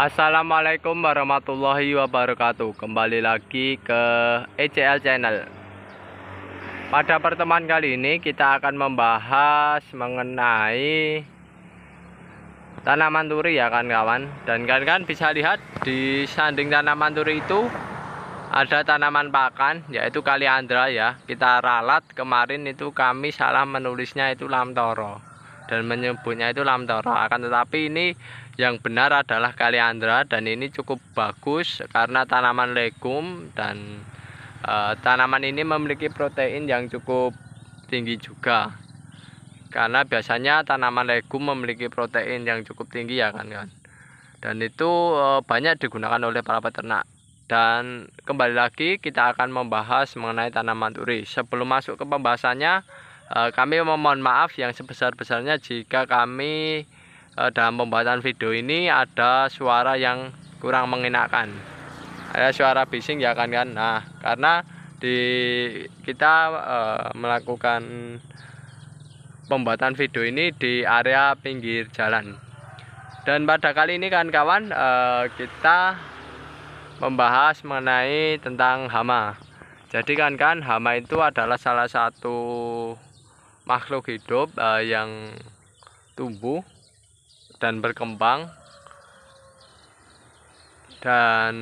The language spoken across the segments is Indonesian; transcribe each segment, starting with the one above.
Assalamualaikum warahmatullahi wabarakatuh Kembali lagi ke ECL Channel Pada pertemuan kali ini kita akan membahas mengenai Tanaman turi ya kan kawan Dan kalian kan bisa lihat di sanding tanaman turi itu Ada tanaman pakan yaitu kaliandra ya Kita ralat kemarin itu kami salah menulisnya itu lamtoro dan menyebutnya itu Lamtoro akan tetapi ini yang benar adalah Kaliandra dan ini cukup bagus karena tanaman legum dan uh, tanaman ini memiliki protein yang cukup tinggi juga karena biasanya tanaman legum memiliki protein yang cukup tinggi ya kan kan dan itu uh, banyak digunakan oleh para peternak dan kembali lagi kita akan membahas mengenai tanaman turi sebelum masuk ke pembahasannya Eh, kami memohon maaf yang sebesar-besarnya jika kami eh, dalam pembuatan video ini ada suara yang kurang mengenakan ada suara bising ya kan kan nah karena di kita uh, melakukan pembuatan video ini di area pinggir jalan dan pada kali ini kan kawan uh, kita membahas mengenai tentang hama jadi kan kan hama itu adalah salah satu makhluk hidup uh, yang tumbuh dan berkembang dan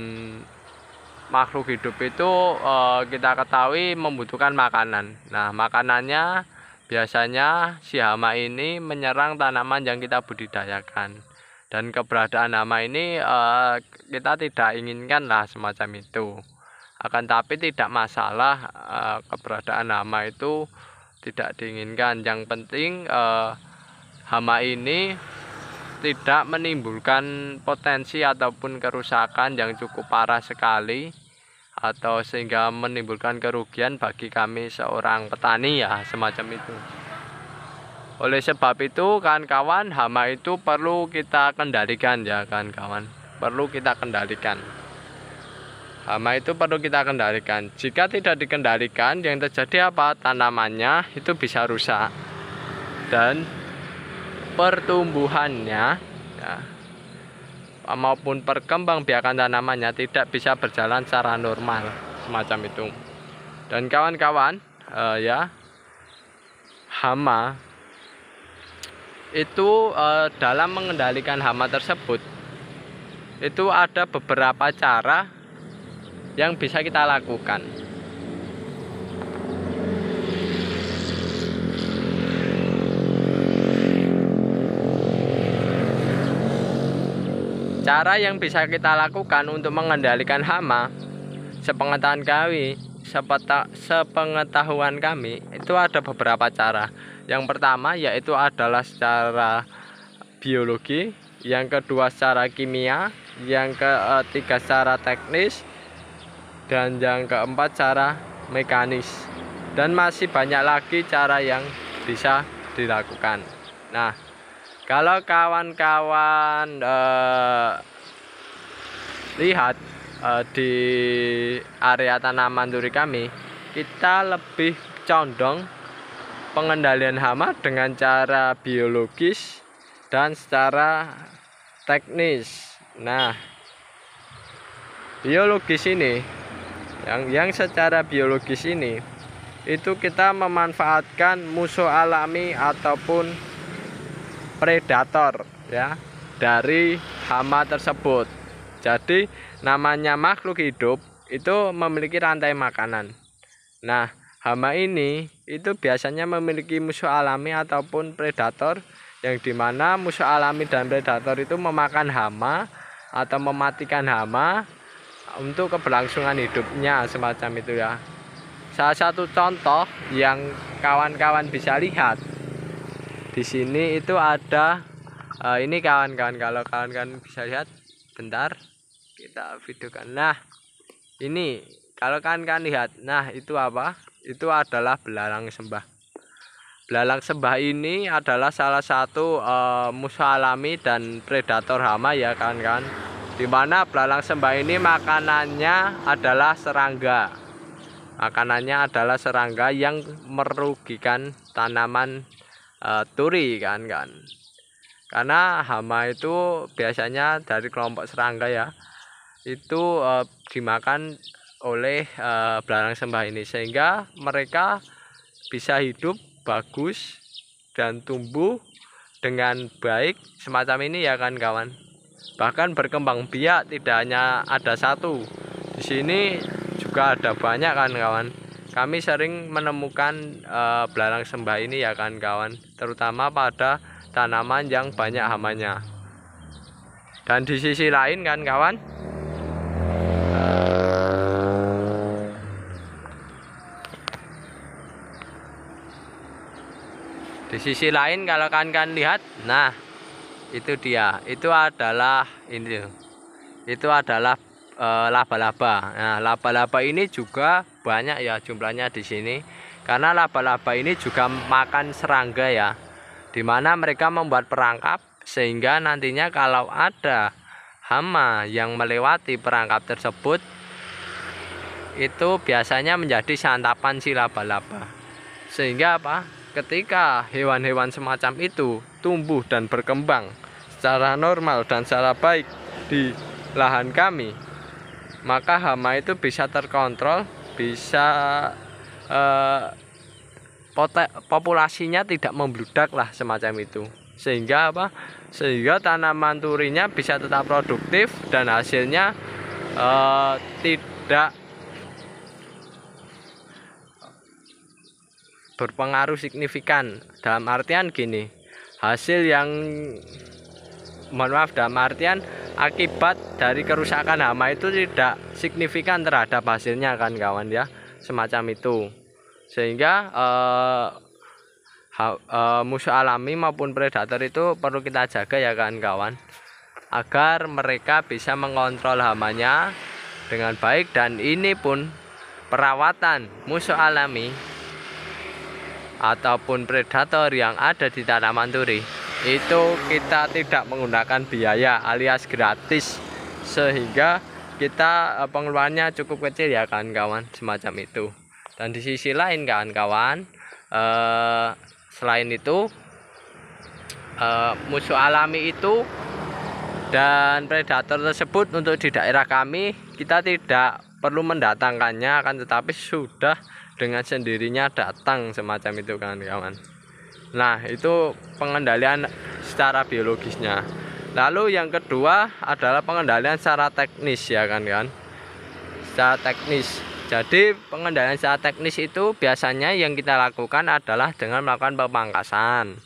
makhluk hidup itu uh, kita ketahui membutuhkan makanan. Nah, makanannya biasanya si hama ini menyerang tanaman yang kita budidayakan. Dan keberadaan hama ini uh, kita tidak inginkan lah semacam itu. Akan tapi tidak masalah uh, keberadaan hama itu tidak diinginkan yang penting eh, hama ini tidak menimbulkan potensi ataupun kerusakan yang cukup parah sekali atau sehingga menimbulkan kerugian bagi kami seorang petani ya semacam itu oleh sebab itu kan kawan hama itu perlu kita kendalikan ya kan kawan perlu kita kendalikan hama itu perlu kita kendalikan jika tidak dikendalikan yang terjadi apa tanamannya itu bisa rusak dan pertumbuhannya ya, maupun perkembangbiakan tanamannya tidak bisa berjalan secara normal semacam itu dan kawan-kawan uh, ya hama itu uh, dalam mengendalikan hama tersebut itu ada beberapa cara yang bisa kita lakukan. Cara yang bisa kita lakukan untuk mengendalikan hama sepengetahuan kami, sepengetahuan kami itu ada beberapa cara. Yang pertama yaitu adalah secara biologi, yang kedua secara kimia, yang ketiga secara teknis, dan yang keempat cara mekanis dan masih banyak lagi cara yang bisa dilakukan nah kalau kawan-kawan eh, lihat eh, di area tanaman duri kami kita lebih condong pengendalian hama dengan cara biologis dan secara teknis nah biologis ini yang yang secara biologis ini itu kita memanfaatkan musuh alami ataupun predator ya dari hama tersebut. Jadi namanya makhluk hidup itu memiliki rantai makanan. Nah, hama ini itu biasanya memiliki musuh alami ataupun predator yang dimana musuh alami dan predator itu memakan hama atau mematikan hama untuk keberlangsungan hidupnya semacam itu ya salah satu contoh yang kawan-kawan bisa lihat di sini itu ada uh, ini kawan-kawan kalau kawan-kawan bisa lihat bentar kita videokan nah ini kalau kawan-kawan lihat nah itu apa itu adalah belalang sembah belalang sembah ini adalah salah satu uh, musuh alami dan predator hama ya kawan-kawan di mana belalang sembah ini makanannya adalah serangga makanannya adalah serangga yang merugikan tanaman e, turi kan kan karena hama itu biasanya dari kelompok serangga ya itu e, dimakan oleh e, belalang sembah ini sehingga mereka bisa hidup bagus dan tumbuh dengan baik semacam ini ya kan kawan bahkan berkembang biak tidak hanya ada satu di sini juga ada banyak kan kawan kami sering menemukan e, belarang sembah ini ya kan kawan terutama pada tanaman yang banyak hamanya dan di sisi lain kan kawan eh, di sisi lain kalau kan kan lihat nah itu dia itu adalah ini itu adalah eh, laba-laba. nah, laba-laba ini juga banyak ya jumlahnya di sini. Karena laba-laba ini juga makan serangga ya. Dimana mereka membuat perangkap sehingga nantinya kalau ada hama yang melewati perangkap tersebut itu biasanya menjadi santapan si laba-laba. Sehingga apa? Ketika hewan-hewan semacam itu tumbuh dan berkembang secara normal dan secara baik di lahan kami, maka hama itu bisa terkontrol, bisa eh, populasinya tidak membludak lah semacam itu. Sehingga apa? Sehingga tanaman turinya bisa tetap produktif dan hasilnya eh, tidak berpengaruh signifikan. Dalam artian gini, hasil yang mohon maaf dalam artian akibat dari kerusakan hama itu tidak signifikan terhadap hasilnya kan kawan ya semacam itu sehingga uh, uh, musuh alami maupun predator itu perlu kita jaga ya kan kawan agar mereka bisa mengontrol hamanya dengan baik dan ini pun perawatan musuh alami ataupun predator yang ada di tanaman turi itu kita tidak menggunakan biaya alias gratis sehingga kita eh, pengeluarannya cukup kecil ya kawan-kawan semacam itu dan di sisi lain kawan-kawan eh, selain itu eh, musuh alami itu dan predator tersebut untuk di daerah kami kita tidak perlu mendatangkannya akan tetapi sudah dengan sendirinya datang semacam itu kawan-kawan Nah, itu pengendalian secara biologisnya. Lalu yang kedua adalah pengendalian secara teknis ya kan kan. Secara teknis. Jadi pengendalian secara teknis itu biasanya yang kita lakukan adalah dengan melakukan pemangkasan.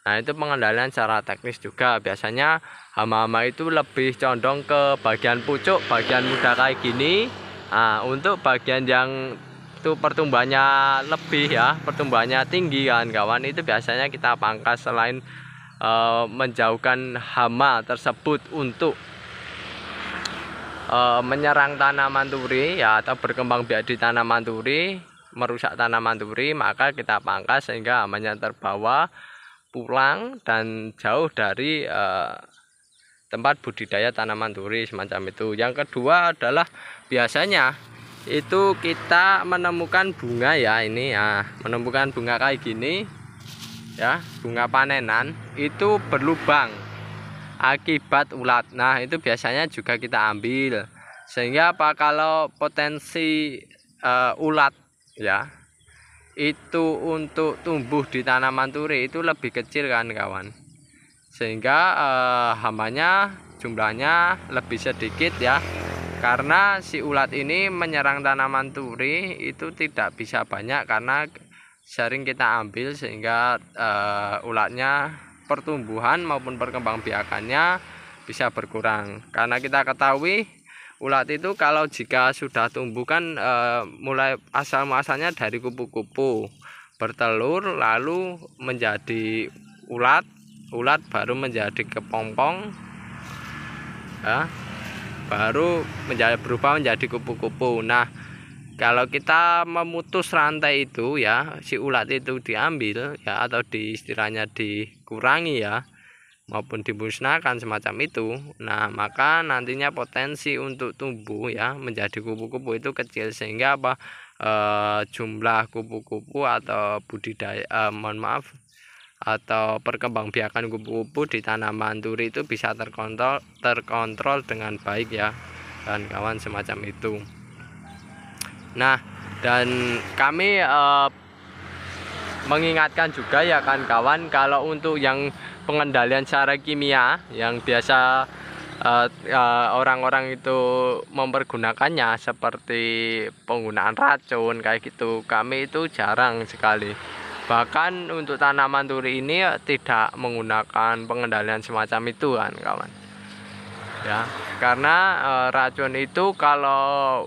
Nah, itu pengendalian secara teknis juga. Biasanya hama-hama itu lebih condong ke bagian pucuk, bagian muda kayak gini. Nah, untuk bagian yang itu pertumbuhannya lebih ya pertumbuhannya tinggi kan kawan itu biasanya kita pangkas selain uh, menjauhkan hama tersebut untuk uh, menyerang tanaman turi ya atau berkembang biak di tanaman turi merusak tanaman turi maka kita pangkas sehingga hamanya terbawa pulang dan jauh dari uh, tempat budidaya tanaman turi semacam itu. Yang kedua adalah biasanya itu kita menemukan bunga ya ini ya menemukan bunga kayak gini ya bunga panenan itu berlubang akibat ulat nah itu biasanya juga kita ambil sehingga apa kalau potensi uh, ulat ya itu untuk tumbuh di tanaman turi itu lebih kecil kan kawan sehingga uh, hamanya jumlahnya lebih sedikit ya karena si ulat ini menyerang tanaman turi itu tidak bisa banyak karena sering kita ambil sehingga uh, ulatnya pertumbuhan maupun perkembangbiakannya bisa berkurang karena kita ketahui ulat itu kalau jika sudah tumbuh kan e, mulai asal muasalnya dari kupu-kupu bertelur lalu menjadi ulat ulat baru menjadi kepompong ya baru menjadi berupa menjadi kupu-kupu. Nah, kalau kita memutus rantai itu ya, si ulat itu diambil ya atau di istilahnya dikurangi ya maupun dimusnahkan semacam itu. Nah, maka nantinya potensi untuk tumbuh ya menjadi kupu-kupu itu kecil sehingga apa e, jumlah kupu-kupu atau budidaya e, mohon maaf atau perkembangbiakan kupu-kupu di tanaman turi itu bisa terkontrol terkontrol dengan baik ya dan kawan semacam itu. Nah, dan kami eh, mengingatkan juga ya kan kawan kalau untuk yang pengendalian secara kimia yang biasa eh, eh, orang-orang uh, uh, orang -orang itu mempergunakannya seperti penggunaan racun kayak gitu kami itu jarang sekali bahkan untuk tanaman turi ini ya tidak menggunakan pengendalian semacam itu kan kawan ya karena e, racun itu kalau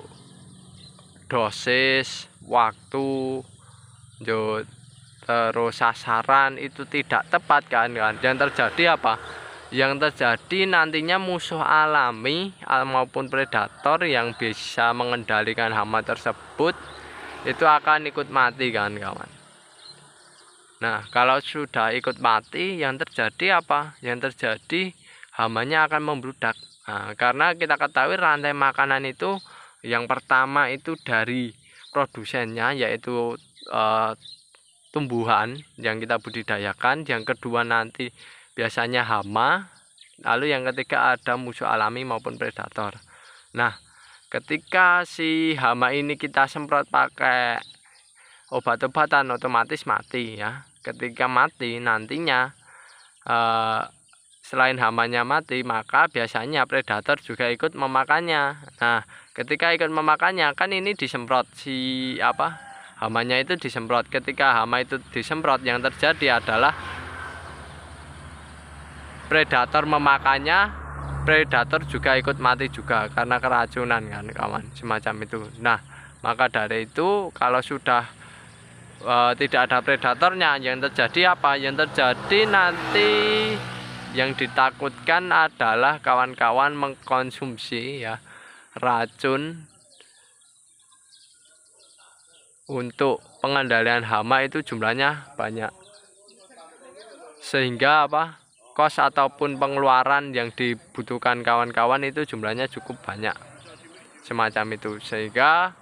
dosis waktu jo, terus sasaran itu tidak tepat kan kan yang terjadi apa yang terjadi nantinya musuh alami eh, maupun predator yang bisa mengendalikan hama tersebut itu akan ikut mati kan kawan Nah, kalau sudah ikut mati, yang terjadi apa? Yang terjadi hamanya akan membludak. Nah, karena kita ketahui rantai makanan itu yang pertama itu dari produsennya yaitu e, tumbuhan yang kita budidayakan, yang kedua nanti biasanya hama, lalu yang ketiga ada musuh alami maupun predator. Nah, ketika si hama ini kita semprot pakai obat-obatan otomatis mati ya ketika mati nantinya uh, selain hamanya mati maka biasanya predator juga ikut memakannya nah ketika ikut memakannya kan ini disemprot si apa hamanya itu disemprot ketika hama itu disemprot yang terjadi adalah predator memakannya predator juga ikut mati juga karena keracunan kan kawan semacam itu nah maka dari itu kalau sudah uh, tidak ada predatornya yang terjadi apa yang terjadi nanti yang ditakutkan adalah kawan-kawan mengkonsumsi ya racun untuk pengendalian hama itu jumlahnya banyak sehingga apa kos ataupun pengeluaran yang dibutuhkan kawan-kawan itu jumlahnya cukup banyak semacam itu sehingga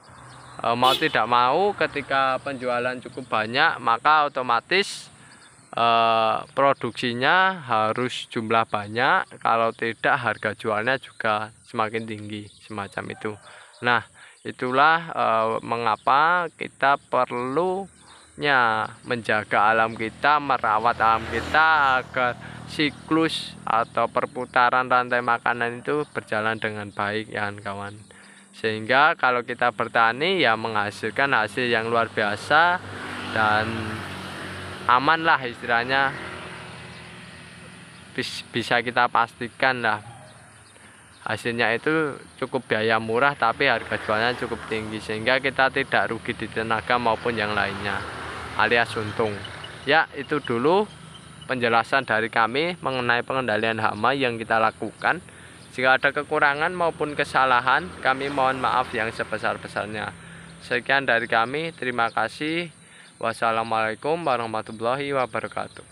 E, mau tidak mau ketika penjualan cukup banyak maka otomatis e, produksinya harus jumlah banyak kalau tidak harga jualnya juga semakin tinggi semacam itu nah itulah e, mengapa kita perlunya menjaga alam kita merawat alam kita agar siklus atau perputaran rantai makanan itu berjalan dengan baik ya kawan sehingga kalau kita bertani ya menghasilkan hasil yang luar biasa dan aman lah istilahnya bisa kita pastikan lah hasilnya itu cukup biaya murah tapi harga jualnya cukup tinggi sehingga kita tidak rugi di tenaga maupun yang lainnya alias untung ya itu dulu penjelasan dari kami mengenai pengendalian hama yang kita lakukan jika ada kekurangan maupun kesalahan, kami mohon maaf yang sebesar-besarnya. Sekian dari kami, terima kasih. Wassalamualaikum warahmatullahi wabarakatuh.